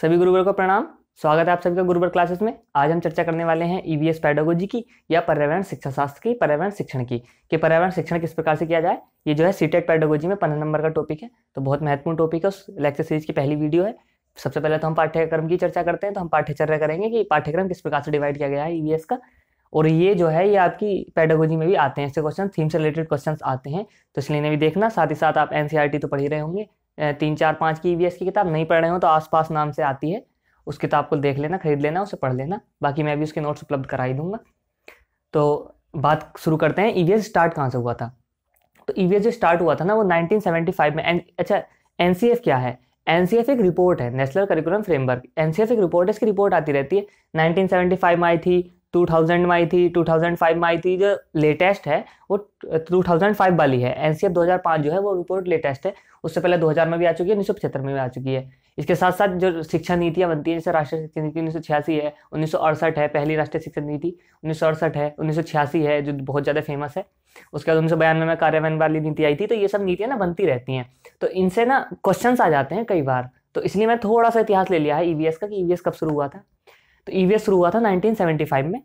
सभी गुरुवर को प्रणाम स्वागत है आप सभी का गुरुवर क्लासेस में आज हम चर्चा करने वाले हैं ईवीएस e पैडोगोजी की या पर्यावरण शिक्षा शास्त्र की पर्यावरण शिक्षण की कि पर्यावरण शिक्षण किस प्रकार से किया जाए ये जो है सीटेट पैडोगोजी e में पंद्रह नंबर का टॉपिक है तो बहुत महत्वपूर्ण टॉपिक है उस लेक्चर सीरीज की पहली वीडियो है सबसे पहले तो हम पाठ्यक्रम की चर्चा करते हैं तो हम पाठ्यचर्या करेंगे कि पाठ्यक्रम किस प्रकार से डिवाइड किया गया है ईवीएस e का और ये जो है ये आपकी पैडोगोजी में भी आते हैं ऐसे क्वेश्चन थीम से रिलेटेड क्वेश्चन आते हैं तो इसलिए इन्हें भी देखना साथ ही साथ आप एन e तो पढ़ ही रहे होंगे तीन चार पाँच की ई e की किताब नहीं पढ़ रहे हो तो आसपास नाम से आती है उस किताब को देख लेना खरीद लेना उसे पढ़ लेना बाकी मैं भी उसके नोट्स उपलब्ध करा ही दूंगा तो बात शुरू करते हैं ई e स्टार्ट कहाँ से हुआ था तो ई जो स्टार्ट हुआ था ना वो 1975 में एन अच्छा एन क्या है एन एक रिपोर्ट है नेशनल करिकुलम फ्रेमवर्क एन एक रिपोर्ट है इसकी रिपोर्ट आती रहती है 1975 में आई थी 2000 में आई थी 2005 में आई थी जो लेटेस्ट है वो 2005 वाली है एन 2005 जो है वो रिपोर्ट लेटेस्ट है उससे पहले 2000 में भी आ चुकी है उन्नीस में भी आ चुकी है इसके साथ साथ जो शिक्षा नीतियाँ बनती हैं जैसे राष्ट्रीय शिक्षा नीति उन्नीस है उन्नीस है पहली राष्ट्रीय शिक्षा नीति उन्नीस है उन्नीस है जो बहुत ज़्यादा फेमस है उसके बाद उन्नीस बयानवे में कार्यान्वयन वाली नीति आई थी तो ये सब नीतियाँ ना बनती रहती हैं तो इनसे ना क्वेश्चन आ जाते हैं कई बार तो इसलिए मैं थोड़ा सा इतिहास ले लिया है ईवीएस e का कि ईवीएस e कब शुरू हुआ था तो ई e शुरू हुआ था 1975 में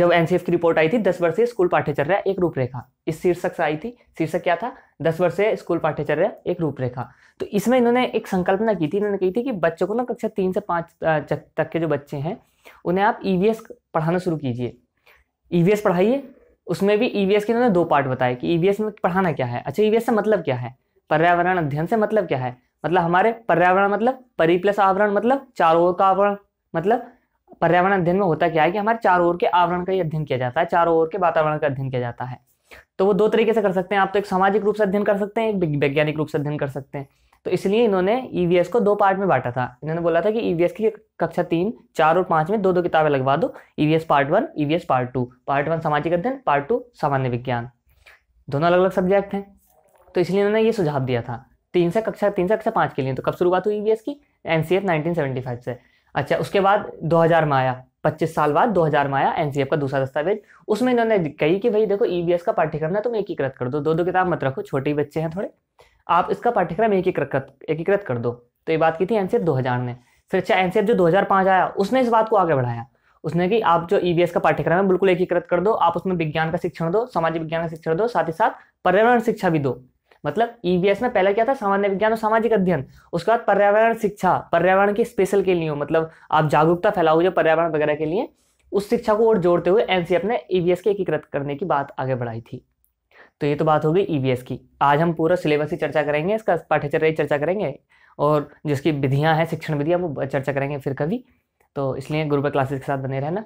जब एन की रिपोर्ट आई थी दस वर्षीय स्कूल पाठ्यचर्य एक रूपरेखा इस शीर्षक से आई थी शीर्षक क्या था दस वर्षीय स्कूल पाठ्यचर्य एक रूपरेखा तो इसमें इन्होंने एक संकल्पना की थी इन्होंने कही थी कि बच्चों को ना कक्षा तीन से पाँच तक के जो बच्चे हैं उन्हें आप ई e पढ़ाना शुरू कीजिए ई e पढ़ाइए उसमें भी ई के इन्होंने दो पार्ट बताए कि ई में पढ़ाना क्या है अच्छा ई से मतलब क्या है पर्यावरण अध्ययन से मतलब क्या है मतलब हमारे पर्यावरण मतलब परी प्लस आवरण मतलब चारों का आवरण मतलब पर्यावरण अध्ययन में होता क्या है कि हमारे चारों ओर के आवरण का ही अध्ययन किया जाता है चारों ओर के वातावरण का अध्ययन किया जाता है तो वो दो तरीके से कर सकते हैं आप तो एक सामाजिक रूप से अध्ययन कर सकते हैं एक वैज्ञानिक रूप से अध्ययन कर सकते हैं तो इसलिए इन्होंने ईवीएस e को दो पार्ट में बांटा था इन्होंने बोला था कि ईवीएस e की कक्षा तीन चार और पांच में दो दो किताबें लगवा दो EVS part one EVS part two part one सामाजिक अध्ययन पार्ट टू सामान्य विज्ञान दोनों अलग अलग सब्जेक्ट हैं तो इसलिए इन्होंने ये सुझाव दिया था तीन से कक्षा तीन से कक्षा पांच के लिए तो कब शुरुआत हुई ईवीएस e की एनसीएफ 1975 से अच्छा उसके बाद 2000 में आया 25 साल बाद 2000 में आया एनसीएफ का दूसरा दस्तावेज उसमें इन्होंने कही कि भाई देखो ईवीएस e का पाठ्यक्रम ना तुम एकीकृत कर दो दो दो किताब मत रखो छोटे बच्चे हैं थोड़े आप इसका पाठ्यक्रम एकीकृत एकीकृत कर दो तो ये बात की थी एनसीएफ 2000 ने फिर अच्छा एनसीएफ जो दो आया उसने इस बात को आगे बढ़ाया उसने कि आप जो ईवीएस e का पाठ्यक्रम है बिल्कुल एकीकृत कर दो आप उसमें विज्ञान का शिक्षण दो सामाजिक विज्ञान का शिक्षण दो साथ ही साथ पर्यावरण शिक्षा भी दो मतलब ईवीएस e में पहला क्या था सामान्य विज्ञान और सामाजिक अध्ययन उसके बाद पर्यावरण शिक्षा पर्यावरण की स्पेशल के लिए मतलब आप जागरूकता फैलाओ जो पर्यावरण वगैरह के लिए उस शिक्षा को और जोड़ते हुए एनसीएफ ने ईवीएस के एकीकृत करने की बात आगे बढ़ाई थी तो ये तो बात होगी ईवीएस e की आज हम पूरा सिलेबस ही चर्चा करेंगे इसका पाठ्यचर्य चर्चा करेंगे और जिसकी विधियाँ हैं शिक्षण विधियाँ वो चर्चा करेंगे फिर कभी तो इसलिए गुरुपर क्लासेस के साथ बने रहना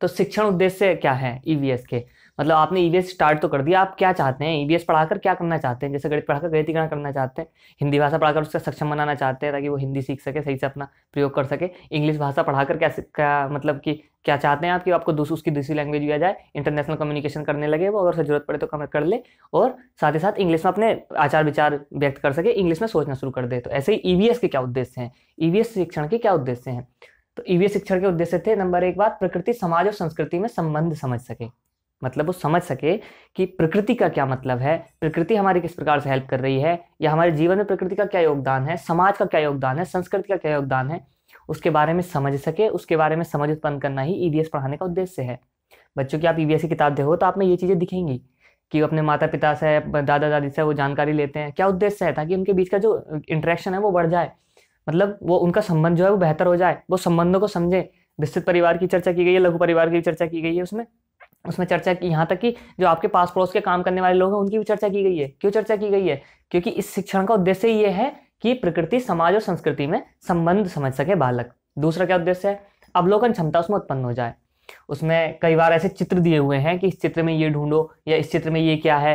तो शिक्षण उद्देश्य क्या है ईवीएस e के मतलब आपने ईवीएस e स्टार्ट तो कर दिया आप क्या चाहते हैं ईवीएस e पढ़ाकर क्या करना चाहते हैं जैसे गणित पढ़ाकर गणितीकरण करना चाहते हैं हिंदी भाषा पढ़ाकर उसका सक्षम बनाना चाहते हैं ताकि वो हिंदी सीख सके सही से अपना प्रयोग कर सके इंग्लिश भाषा पढ़ाकर क्या क्या मतलब कि क्या चाहते हैं आप कि आपको दूसरी उसकी दूसरी लैंग्वेज दिया जाए इंटरनेशनल कम्युनिकेशन करने लगे वो अगर उसे जरूरत पड़े तो कम कर ले और साथ ही साथ इंग्लिश में अपने आचार विचार व्यक्त कर सके इंग्लिश में सोचना शुरू कर दे तो ऐसे ही ई e के क्या उद्देश्य हैं ई शिक्षण के क्या उद्देश्य हैं तो ईवीएस शिक्षण के उद्देश्य थे नंबर एक बात प्रकृति समाज और संस्कृति में संबंध समझ सके मतलब वो समझ सके कि प्रकृति का क्या मतलब है प्रकृति हमारी किस प्रकार से हेल्प कर रही है या हमारे जीवन में प्रकृति का क्या योगदान है समाज का क्या योगदान है संस्कृति का क्या योगदान है उसके बारे में समझ सके उसके बारे में समझ उत्पन्न करना ही ई e पढ़ाने का उद्देश्य है बच्चों की आप ई e की e किताब देखो तो आप में ये चीज़ें दिखेंगी कि अपने माता पिता से दादा दादी से वो जानकारी लेते हैं क्या उद्देश्य है ताकि उनके बीच का जो इंटरेक्शन है वो बढ़ जाए मतलब वो उनका संबंध जो है वो बेहतर हो जाए वो संबंधों को समझे विस्तृत परिवार की चर्चा की गई है लघु परिवार की चर्चा की गई है उसमें उसमें चर्चा की यहाँ तक कि जो आपके पास पड़ोस के काम करने वाले लोग हैं उनकी भी चर्चा की गई है क्यों चर्चा की गई है क्योंकि इस शिक्षण का उद्देश्य ये है कि प्रकृति समाज और संस्कृति में संबंध समझ सके बालक दूसरा क्या उद्देश्य है अवलोकन क्षमता उसमें उत्पन्न हो जाए उसमें कई बार ऐसे चित्र दिए हुए हैं कि इस चित्र में ये ढूंढो या इस चित्र में ये क्या है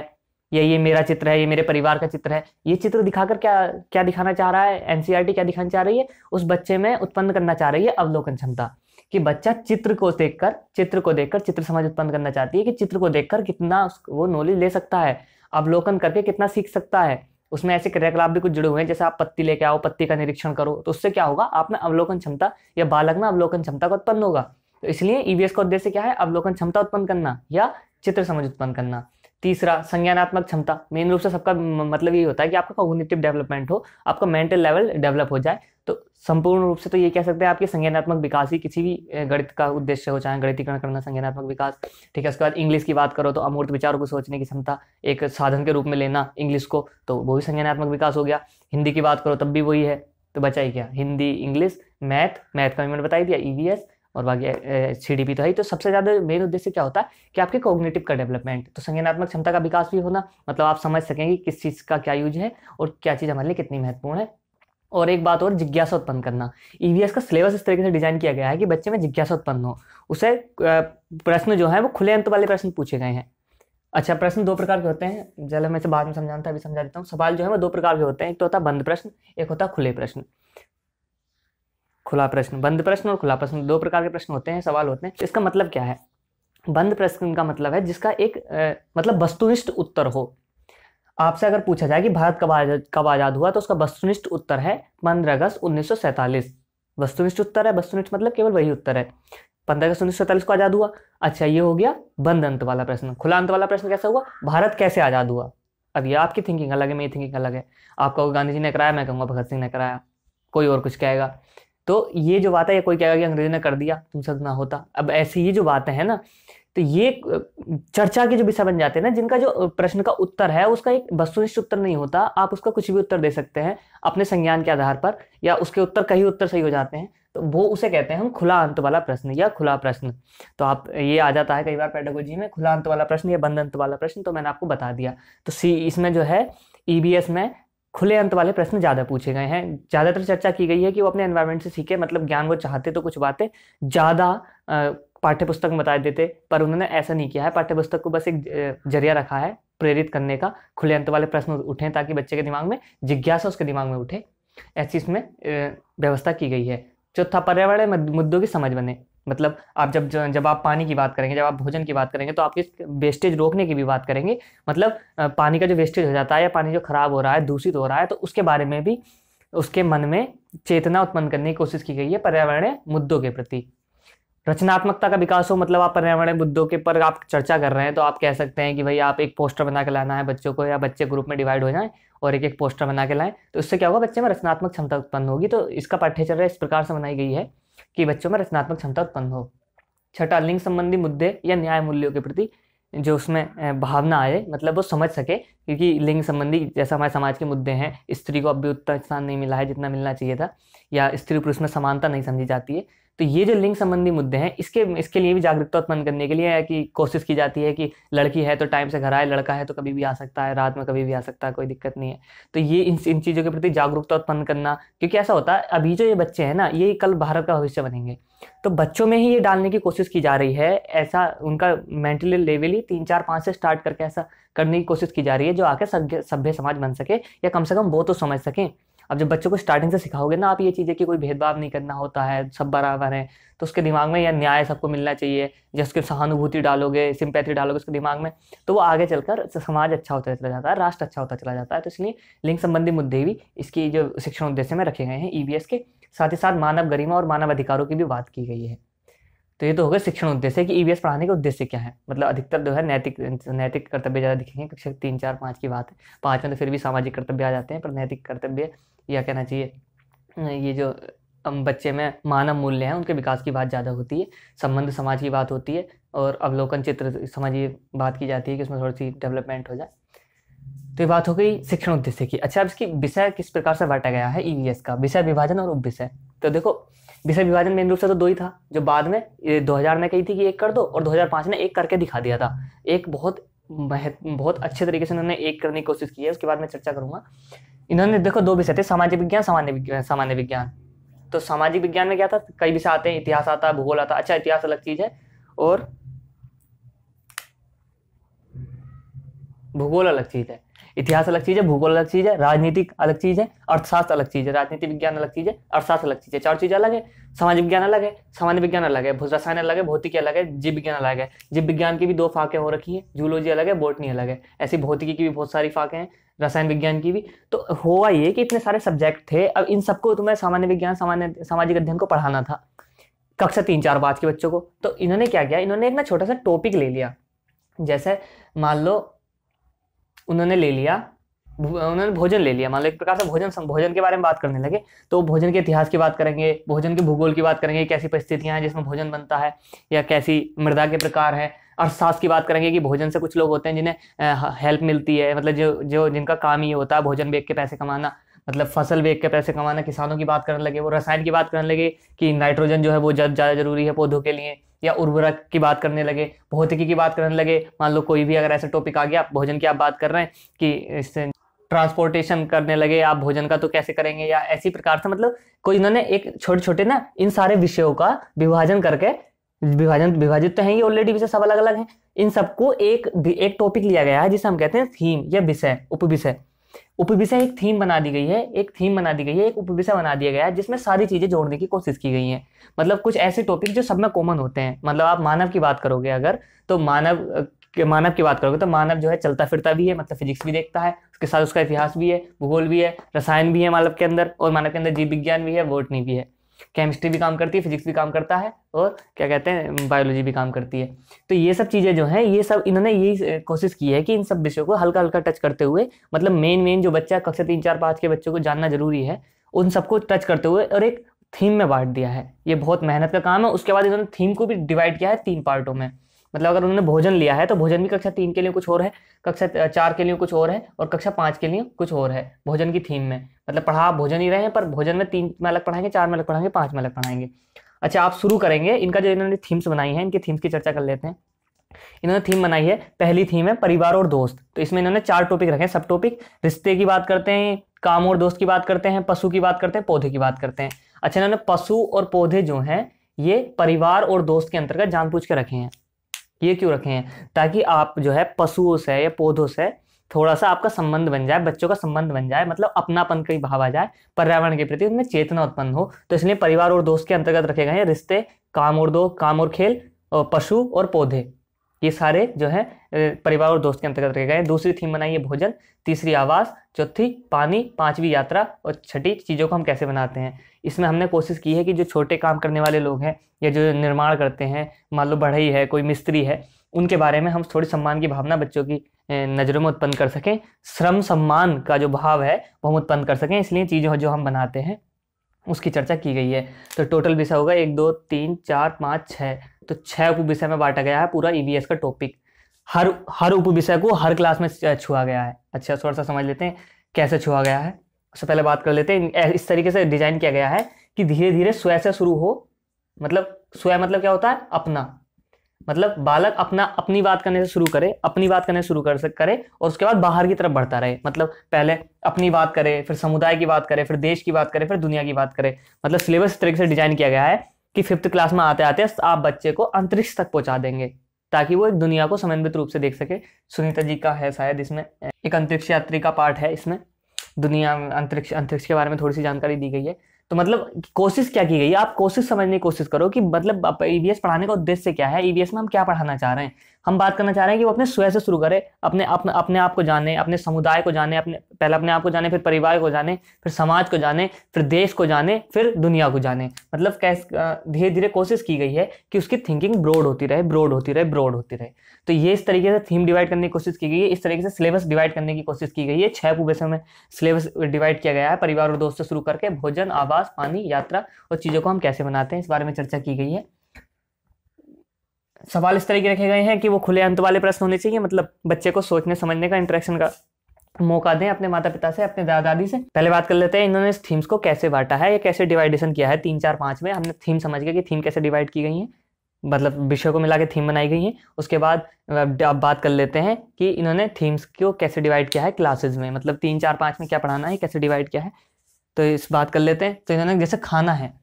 या ये मेरा चित्र है ये मेरे परिवार का चित्र है ये चित्र दिखाकर क्या क्या दिखाना चाह रहा है एनसीईआरटी e क्या दिखाना चाह रही है उस बच्चे में उत्पन्न करना चाह रही है अवलोकन क्षमता कि बच्चा चित्र को देखकर चित्र को देखकर चित्र समझ उत्पन्न करना चाहती है कि चित्र को देखकर कितना वो नॉलेज ले सकता है अवलोकन करके कितना सीख सकता है उसमें ऐसे क्रियाकलाप भी कुछ जुड़े हुए हैं जैसे आप पत्ती लेके आओ पत्ती का निरीक्षण करो तो उससे क्या होगा आप में अवलोकन क्षमता या बालक में अवलोकन क्षमता का उत्पन्न होगा तो इसलिए ईवीएस e का उद्देश्य क्या है अवलोकन क्षमता उत्पन्न करना या चित्र समझ उत्पन्न करना तीसरा संज्ञानात्मक क्षमता मेन रूप से सबका मतलब यही होता है कि आपका कॉग्निटिव डेवलपमेंट हो आपका मेंटल लेवल डेवलप हो जाए तो संपूर्ण रूप से तो ये कह सकते हैं आपके संज्ञानात्मक विकास ही किसी भी गणित का उद्देश्य हो चाहे गणितीकरण करना संज्ञानात्मक विकास ठीक है उसके बाद इंग्लिश की बात करो तो अमूर्त विचारों को सोचने की क्षमता एक साधन के रूप में लेना इंग्लिश को तो वो भी संज्ञानात्मक विकास हो गया हिंदी की बात करो तब भी वही है तो बचाई क्या हिंदी इंग्लिश मैथ मैथ का मैंने बताई दिया ई e और बाकी सी डी तो है तो सबसे ज़्यादा मेन उद्देश्य क्या होता है कि आपके कोग्नेटिव का डेवलपमेंट तो संज्ञानात्मक क्षमता का विकास भी होना मतलब आप समझ कि किस चीज़ का क्या यूज है और क्या चीज़ हमारे लिए कितनी महत्वपूर्ण है और एक बात और जिज्ञासा उत्पन्न करना ईवीएस e का सिलेबस इस तरीके से डिजाइन किया गया है कि बच्चे में जिज्ञासा उत्पन्न हो उसे प्रश्न जो है वो खुले अंत वाले प्रश्न पूछे गए हैं अच्छा प्रश्न दो प्रकार के होते हैं जल मैं से बाद में समझाता अभी समझा देता हूँ सवाल जो है वो दो प्रकार के होते हैं एक तो होता है बंद प्रश्न एक होता है खुले प्रश्न खुला प्रश्न बंद प्रश्न और खुला प्रश्न दो प्रकार के प्रश्न होते हैं सवाल होते हैं इसका मतलब क्या है बंद प्रश्न का मतलब है जिसका एक ए, मतलब वस्तुनिष्ठ उत्तर हो आपसे अगर पूछा जाए कि भारत कब आजाद कब आज़ाद हुआ तो उसका वस्तुनिष्ठ उत्तर है पंद्रह अगस्त उन्नीस वस्तुनिष्ठ उत्तर है वस्तुनिष्ठ मतलब केवल वही उत्तर है पंद्रह अगस्त उन्नीस को आज़ाद हुआ अच्छा ये हो गया बंद अंत वाला प्रश्न खुला अंत वाला प्रश्न कैसा हुआ भारत कैसे आज़ाद हुआ अब ये आपकी थिंकिंग अलग है मेरी थिंकिंग अलग है आप कहोगे गांधी जी ने कराया मैं कहूँगा भगत सिंह ने कराया कोई और कुछ कहेगा तो ये जो बात है कोई कहेगा कि अंग्रेजों ने कर दिया तुमसे ना होता अब ऐसी ही जो बातें हैं ना तो ये चर्चा के जो विषय बन जाते हैं ना जिनका जो प्रश्न का उत्तर है उसका एक वस्तुनिष्ठ उत्तर नहीं होता आप उसका कुछ भी उत्तर दे सकते हैं अपने संज्ञान के आधार पर या उसके उत्तर कहीं उत्तर सही हो जाते हैं तो वो उसे कहते हैं हम खुला अंत वाला प्रश्न या खुला प्रश्न तो आप ये आ जाता है कई बार पेडोगोजी में खुला अंत वाला प्रश्न या बंद अंत वाला प्रश्न तो मैंने आपको बता दिया तो सी इसमें जो है ई e में खुले अंत वाले प्रश्न ज़्यादा पूछे गए हैं ज़्यादातर चर्चा की गई है कि वो अपने एनवायरमेंट से सीखे मतलब ज्ञान वो चाहते तो कुछ बातें ज़्यादा पाठ्य पुस्तक में बता देते पर उन्होंने ऐसा नहीं किया है पाठ्यपुस्तक को बस एक जरिया रखा है प्रेरित करने का खुले अंत वाले प्रश्न उठें ताकि बच्चे के दिमाग में जिज्ञासा उसके दिमाग में उठे ऐसी इसमें व्यवस्था की गई है चौथा पर्यावरण मुद्दों की समझ बने मतलब आप जब जब आप पानी की बात करेंगे जब आप भोजन की बात करेंगे तो आप इस वेस्टेज रोकने की भी बात करेंगे मतलब पानी का जो वेस्टेज हो जाता है या पानी जो ख़राब हो रहा है दूषित हो रहा है तो उसके बारे में भी उसके मन में चेतना उत्पन्न करने की कोशिश की गई है पर्यावरण मुद्दों के प्रति रचनात्मकता का विकास हो मतलब आप पर्यावरण मुद्दों के पर आप चर्चा कर रहे हैं तो आप कह सकते हैं कि भाई आप एक पोस्टर बना के लाना है बच्चों को या बच्चे ग्रुप में डिवाइड हो जाएं और एक एक पोस्टर बना के लाएं तो इससे क्या होगा बच्चे में रचनात्मक क्षमता उत्पन्न होगी तो इसका पाठ्यचर्या इस प्रकार से बनाई गई है कि बच्चों में रचनात्मक क्षमता उत्पन्न हो छठा लिंग संबंधी मुद्दे या न्याय मूल्यों के प्रति जो उसमें भावना आए मतलब वो समझ सके क्योंकि लिंग संबंधी जैसा हमारे समाज के मुद्दे हैं स्त्री को अब भी उतना स्थान नहीं मिला है जितना मिलना चाहिए था या स्त्री पुरुष में समानता नहीं समझी जाती है तो ये जो लिंग संबंधी मुद्दे हैं इसके इसके लिए भी जागरूकता उत्पन्न करने के लिए है कि कोशिश की जाती है कि लड़की है तो टाइम से घर आए लड़का है तो कभी भी आ सकता है रात में कभी भी आ सकता है कोई दिक्कत नहीं है तो ये इन इन चीज़ों के प्रति जागरूकता उत्पन्न करना क्योंकि ऐसा होता है अभी जो ये बच्चे हैं ना ये कल भारत का भविष्य बनेंगे तो बच्चों में ही ये डालने की कोशिश की जा रही है ऐसा उनका मेंटली लेवल ही तीन चार पाँच से स्टार्ट करके ऐसा करने की कोशिश की जा रही है जो आके सभ्य समाज बन सके या कम से कम वो तो समझ सकें अब जब बच्चों को स्टार्टिंग से सिखाओगे ना आप ये चीज़ें कि कोई भेदभाव नहीं करना होता है सब बराबर है तो उसके दिमाग में या न्याय सबको मिलना चाहिए उसकी सहानुभूति डालोगे सिंपैथी डालोगे उसके दिमाग में तो वो आगे चलकर समाज अच्छा होता चला जाता है राष्ट्र अच्छा होता चला जाता है तो इसलिए लिंग संबंधी मुद्दे भी इसकी जो शिक्षण उद्देश्य में रखे गए हैं ई e के साथ ही साथ मानव गरिमा और मानव अधिकारों की भी बात की गई है तो ये तो हो गया शिक्षण उद्देश्य कि ईवीएस e पढ़ाने का उद्देश्य क्या है मतलब अधिकतर जो है नैतिक नैतिक कर्तव्य ज़्यादा दिखेंगे कक्षा तीन चार पाँच की बात है पाँच में तो फिर भी सामाजिक कर्तव्य आ जाते हैं पर नैतिक कर्तव्य या कहना चाहिए ये जो बच्चे में मानव मूल्य हैं उनके विकास की बात ज़्यादा होती है संबंध समाज की बात होती है और अवलोकन चित्र समाजी बात की जाती है कि उसमें थोड़ी सी डेवलपमेंट हो जाए तो ये बात हो गई शिक्षण उद्देश्य की अच्छा अब इसकी विषय किस प्रकार से बांटा गया है ई e का विषय विभाजन और उप विषय तो देखो विषय विभाजन मेन रूप से तो दो ही था जो बाद में दो हज़ार में कही थी कि एक कर दो और पांच ने एक करके दिखा दिया था एक बहुत बहुत अच्छे तरीके से उन्होंने एक करने की कोशिश की है उसके बाद मैं चर्चा करूंगा इन्होंने देखो दो विषय थे सामाजिक विज्ञान सामान्य विज्ञान सामान्य विज्ञान तो सामाजिक विज्ञान में क्या था कई विषय आते हैं इतिहास आता है भूगोल आता अच्छा इतिहास अलग चीज़ है और भूगोल अलग चीज़ है इतिहास अलग चीज़ है भूगोल अलग चीज़ है राजनीतिक अलग चीज़ है अर्थशास्त्र अलग चीज़ है राजनीति विज्ञान अलग चीज़ है अर्थशास्त्र अलग चीज़ है चार चीज़ अलग है सामाजिक विज्ञान अलग है सामान्य विज्ञान अलग है रसायन अलग है भौतिकी अलग है जीव विज्ञान अलग है जीव विज्ञान की भी दो फाके हो रखी है जूलॉजी अलग है बोटनी अलग है ऐसी भौतिकी की भी बहुत सारी फाके हैं रसायन विज्ञान की भी तो हुआ ये कि इतने सारे सब्जेक्ट थे अब इन सबको तुम्हें सामान्य विज्ञान सामान्य सामाजिक अध्ययन को पढ़ाना था कक्षा तीन चार बाद के बच्चों को तो इन्होंने क्या किया इन्होंने एक ना छोटा सा टॉपिक ले लिया जैसे मान लो उन्होंने ले लिया उन्होंने भोजन ले लिया मान मतलब लो एक प्रकार से भोजन भोजन के बारे में बात करने लगे तो भोजन के इतिहास की बात करेंगे भोजन के भूगोल की बात करेंगे कैसी परिस्थितियां हैं जिसमें भोजन बनता है या कैसी मृदा के प्रकार है अर्थशास्त्र की बात करेंगे कि भोजन से कुछ लोग होते हैं जिन्हें हेल्प मिलती है मतलब जो जो जिनका काम ही होता है भोजन बेच के पैसे कमाना मतलब फसल बेच के पैसे कमाना किसानों की बात करने लगे वो रसायन की बात करने लगे कि नाइट्रोजन जो है वो ज़्यादा ज़रूरी है पौधों के लिए या उर्वरक की बात करने लगे भौतिकी की बात करने लगे मान लो कोई भी अगर ऐसा टॉपिक आ गया भोजन की आप बात कर रहे हैं कि इससे ट्रांसपोर्टेशन करने लगे आप भोजन का तो कैसे करेंगे या ऐसी प्रकार से मतलब कोई इन्होंने एक छोटे छोटे ना इन सारे विषयों का विभाजन करके विभाजन विभाजित तो है ही ऑलरेडी विषय सब अलग अलग हैं इन सबको एक एक टॉपिक लिया गया है जिसे हम कहते हैं थीम या विषय उप विषय उपविषय एक थीम बना दी गई है एक थीम बना दी गई है एक उपविषय बना दिया गया है जिसमें सारी चीज़ें जोड़ने की कोशिश की गई हैं मतलब कुछ ऐसे टॉपिक जो सब में कॉमन होते हैं मतलब आप मानव की बात करोगे अगर तो मानव मानव की बात करोगे तो मानव जो है चलता फिरता भी है मतलब फिजिक्स भी देखता है उसके साथ उसका इतिहास भी है भूगोल भी है रसायन भी है मानव के अंदर और मानव के अंदर जीव विज्ञान भी है वोटनी भी है केमिस्ट्री भी काम करती है फिजिक्स भी काम करता है और क्या कहते हैं बायोलॉजी भी काम करती है तो ये सब चीज़ें जो हैं ये सब इन्होंने यही कोशिश की है कि इन सब विषयों को हल्का हल्का टच करते हुए मतलब मेन मेन जो बच्चा कक्षा तीन चार पाँच के बच्चों को जानना जरूरी है उन सबको टच करते हुए और एक थीम में बांट दिया है ये बहुत मेहनत का काम है उसके बाद इन्होंने थीम को भी डिवाइड किया है तीन पार्टों में मतलब अगर उन्होंने भोजन लिया है तो भोजन भी कक्षा तीन के लिए कुछ और है कक्षा चार के लिए कुछ और है और कक्षा पाँच के लिए कुछ और है भोजन की थीम में मतलब पढ़ा भोजन ही रहे हैं पर भोजन में तीन में अलग पढ़ाएंगे चार में अलग पढ़ाएंगे पाँच में अलग पढ़ाएंगे अच्छा आप शुरू करेंगे इनका जो इन्होंने थीम्स बनाई है इनकी थीम्स की चर्चा कर लेते हैं इन्होंने थीम बनाई है पहली थीम है परिवार और दोस्त तो इसमें इन्होंने चार टॉपिक रखे हैं सब टॉपिक रिश्ते की बात करते हैं काम और दोस्त की बात करते हैं पशु की बात करते हैं पौधे की बात करते हैं अच्छा इन्होंने पशु और पौधे जो हैं ये परिवार और दोस्त के अंतर्गत जान पूछ के रखे हैं ये क्यों रखे हैं ताकि आप जो है पशुओं से या पौधों से थोड़ा सा आपका संबंध बन जाए बच्चों का संबंध बन जाए मतलब अपनापन का भाव आ जाए पर्यावरण के प्रति उनमें चेतना उत्पन्न हो तो इसलिए परिवार और दोस्त के अंतर्गत रखे गए हैं रिश्ते काम और दो काम और खेल और पशु और पौधे ये सारे जो है परिवार और दोस्त के अंतर्गत रखे गए दूसरी थीम बनाई है भोजन तीसरी आवास चौथी पानी पांचवी यात्रा और छठी चीज़ों को हम कैसे बनाते हैं इसमें हमने कोशिश की है कि जो छोटे काम करने वाले लोग हैं या जो निर्माण करते हैं मान लो बढ़ई है कोई मिस्त्री है उनके बारे में हम थोड़ी सम्मान की भावना बच्चों की नज़रों में उत्पन्न कर सकें श्रम सम्मान का जो भाव है वो हम उत्पन्न कर सकें इसलिए चीज़ों जो हम बनाते हैं उसकी चर्चा की गई है तो टोटल विषय होगा एक दो तीन चार पाँच छः तो छह उप विषय में बांटा गया है पूरा ईवीएस e का टॉपिक हर हर उप विषय को हर क्लास में छुआ गया है अच्छा थोड़ा सा समझ लेते हैं कैसे छुआ गया है सबसे पहले बात कर लेते हैं इस तरीके से डिजाइन किया गया है कि धीरे धीरे स्वयं से शुरू हो मतलब स्वयं मतलब क्या होता है अपना मतलब बालक अपना अपनी बात करने से शुरू करे अपनी बात करने से शुरू कर करे और उसके बाद बाहर की तरफ बढ़ता रहे मतलब पहले अपनी बात करे फिर समुदाय की बात करे फिर देश की बात करे फिर दुनिया की बात करे मतलब सिलेबस इस तरीके से डिजाइन किया गया है कि फिफ्थ क्लास में आते आते आप बच्चे को अंतरिक्ष तक पहुंचा देंगे ताकि वो एक दुनिया को समन्वित रूप से देख सके सुनीता जी का है शायद इसमें एक अंतरिक्ष यात्री का पार्ट है इसमें दुनिया अंतरिक्ष अंतरिक्ष के बारे में थोड़ी सी जानकारी दी गई है तो मतलब कोशिश क्या की गई आप कोशिश समझने की कोशिश करो कि मतलब ईवीएस e पढ़ाने का उद्देश्य क्या है ईवीएस e में हम क्या पढ़ाना चाह रहे हैं हम बात करना चाह रहे हैं कि वो अपने स्वयं से शुरू करें अपने अपने अपने आप को जाने अपने समुदाय को जाने अपने पहले अपने आप को जाने फिर परिवार को जाने फिर समाज को जाने फिर देश को जाने फिर दुनिया को जाने मतलब कैस धीरे धीरे कोशिश की गई है कि उसकी थिंकिंग ब्रॉड होती रहे ब्रॉड होती रहे ब्रॉड होती रहे तो ये इस तरीके से थीम डिवाइड करने की कोशिश की गई है इस तरीके से सिलेबस डिवाइड करने की कोशिश की गई है छह पूबे में सिलेबस डिवाइड किया गया है परिवार और दोस्त से शुरू करके भोजन आवाज आवास पानी यात्रा और चीज़ों को हम कैसे बनाते हैं इस बारे में चर्चा की गई है सवाल इस तरह के रखे गए हैं कि वो खुले अंत वाले प्रश्न होने चाहिए मतलब बच्चे को सोचने समझने का इंटरेक्शन का मौका दें अपने माता पिता से अपने दादा दादी से पहले बात कर लेते हैं इन्होंने इस थीम्स को कैसे बांटा है या कैसे डिवाइडेशन किया है तीन चार पाँच में हमने थीम समझ गया कि थीम कैसे डिवाइड की गई है मतलब विषय को मिला के थीम बनाई गई है उसके बाद आप बात कर लेते हैं कि इन्होंने थीम्स को कैसे डिवाइड किया है क्लासेज में मतलब तीन चार पाँच में क्या पढ़ाना है कैसे डिवाइड किया है तो इस बात कर लेते हैं तो इन्होंने जैसे खाना है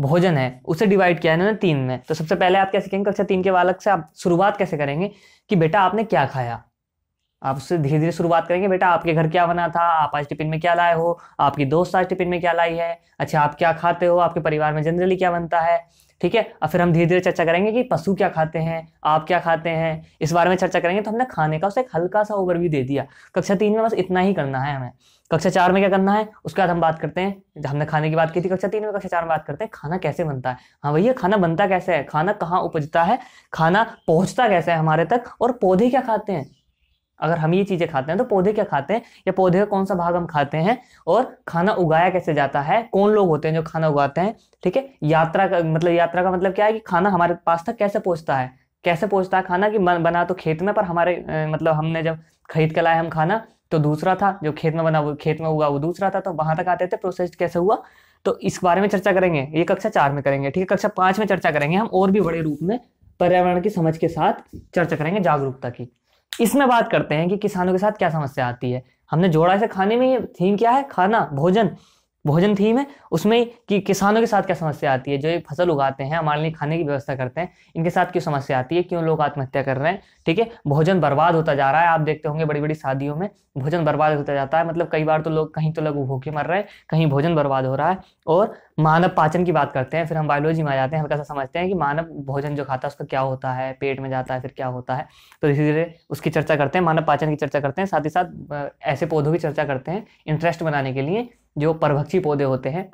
भोजन है उसे डिवाइड किया है इन्होंने तीन में तो सबसे पहले आप कैसे कहेंगे कक्षा तीन के बालक से आप शुरुआत कैसे करेंगे कि बेटा आपने क्या खाया आप उससे धीरे धीरे शुरुआत करेंगे बेटा आपके घर क्या बना था आप आज टिफिन में क्या लाए हो आपकी दोस्त आज टिफिन में क्या लाई है अच्छा आप क्या खाते हो आपके परिवार में जनरली क्या बनता है ठीक है और फिर हम धीरे धीरे चर्चा करेंगे कि पशु क्या खाते हैं आप क्या खाते हैं इस बारे में चर्चा करेंगे तो हमने खाने का उसे एक हल्का सा ओवरव्यू दे दिया कक्षा तीन में बस इतना ही करना है हमें कक्षा चार में क्या करना है उसके बाद हम बात करते हैं हमने खाने की बात की थी कक्षा तीन में कक्षा चार में बात करते हैं खाना कैसे बनता है हाँ भैया खाना बनता कैसे है खाना कहाँ उपजता है खाना पहुँचता कैसे है हमारे तक और पौधे क्या खाते हैं अगर हम ये चीज़ें खाते हैं तो पौधे क्या खाते हैं या पौधे का कौन सा भाग हम खाते हैं और खाना उगाया कैसे जाता है कौन लोग होते हैं जो खाना उगाते हैं ठीक है यात्रा का मतलब यात्रा का मतलब क्या है कि खाना हमारे पास तक कैसे पहुँचता है कैसे पहुँचता है खाना कि बना तो खेत में पर हमारे मतलब हमने जब खरीद के लाए हम खाना तो दूसरा था जो खेत में बना वो खेत में हुआ वो दूसरा था तो वहां तक आते थे प्रोसेस कैसे हुआ तो इस बारे में चर्चा करेंगे ये कक्षा चार में करेंगे ठीक है कक्षा पांच में चर्चा करेंगे हम और भी बड़े रूप में पर्यावरण की समझ के साथ चर्चा करेंगे जागरूकता की इसमें बात करते हैं कि किसानों के साथ क्या समस्या आती है हमने जोड़ा से खाने में थीम क्या है खाना भोजन भोजन थीम है उसमें कि किसानों के साथ क्या समस्या आती है जो ये फसल उगाते हैं हमारे लिए खाने की व्यवस्था करते हैं इनके साथ क्यों समस्या आती है क्यों लोग आत्महत्या कर रहे हैं ठीक है भोजन बर्बाद होता जा रहा है आप देखते होंगे बड़ी बड़ी शादियों में भोजन बर्बाद होता जाता है मतलब कई बार तो लोग कहीं तो लोग भूखे मर रहे हैं कहीं भोजन बर्बाद हो रहा है और मानव पाचन की बात करते हैं फिर हम बायोलॉजी में आ जाते हैं हल्का सा समझते हैं कि मानव भोजन जो खाता है उसका क्या होता है पेट में जाता है फिर क्या होता है तो धीरे धीरे उसकी चर्चा करते हैं मानव पाचन की चर्चा करते हैं साथ ही साथ ऐसे पौधों की चर्चा करते हैं इंटरेस्ट बनाने के लिए जो परभक्षी पौधे होते हैं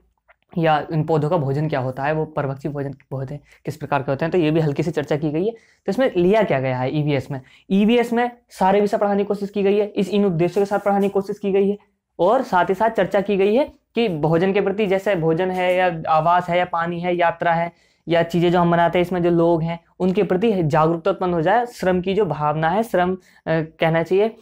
या इन पौधों का भोजन क्या होता है वो परभक्षी भोजन पौधे किस प्रकार के होते हैं तो ये भी हल्की सी चर्चा की गई है तो इसमें लिया क्या गया है ईवीएस e में ईवीएस e में सारे विषय पढ़ाने की कोशिश की गई है इस इन उद्देश्यों के साथ पढ़ाने की कोशिश की गई है और साथ ही साथ चर्चा की गई है कि भोजन के प्रति जैसे भोजन है या आवास है या पानी है यात्रा है या चीज़ें जो हम बनाते हैं इसमें जो लोग हैं उनके प्रति जागरूकता उत्पन्न हो जाए श्रम की जो भावना है श्रम कहना चाहिए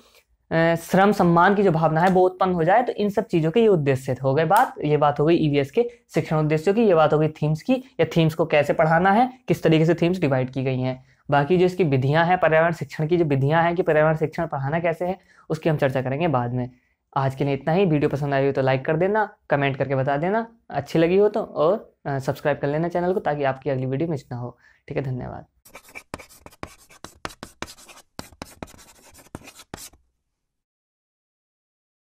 श्रम सम्मान की जो भावना है वो उत्पन्न हो जाए तो इन सब चीज़ों के ये उद्देश्य हो गए बात ये बात हो गई ईवीएस e के शिक्षण उद्देश्यों की ये बात हो गई थीम्स की या थीम्स को कैसे पढ़ाना है किस तरीके से थीम्स डिवाइड की गई हैं बाकी जो इसकी विधियां हैं पर्यावरण शिक्षण की जो विधियां हैं कि पर्यावरण शिक्षण पढ़ाना कैसे है उसकी हम चर्चा करेंगे बाद में आज के लिए इतना ही वीडियो पसंद आई हो तो लाइक कर देना कमेंट करके बता देना अच्छी लगी हो तो और सब्सक्राइब कर लेना चैनल को ताकि आपकी अगली वीडियो मिस ना हो ठीक है धन्यवाद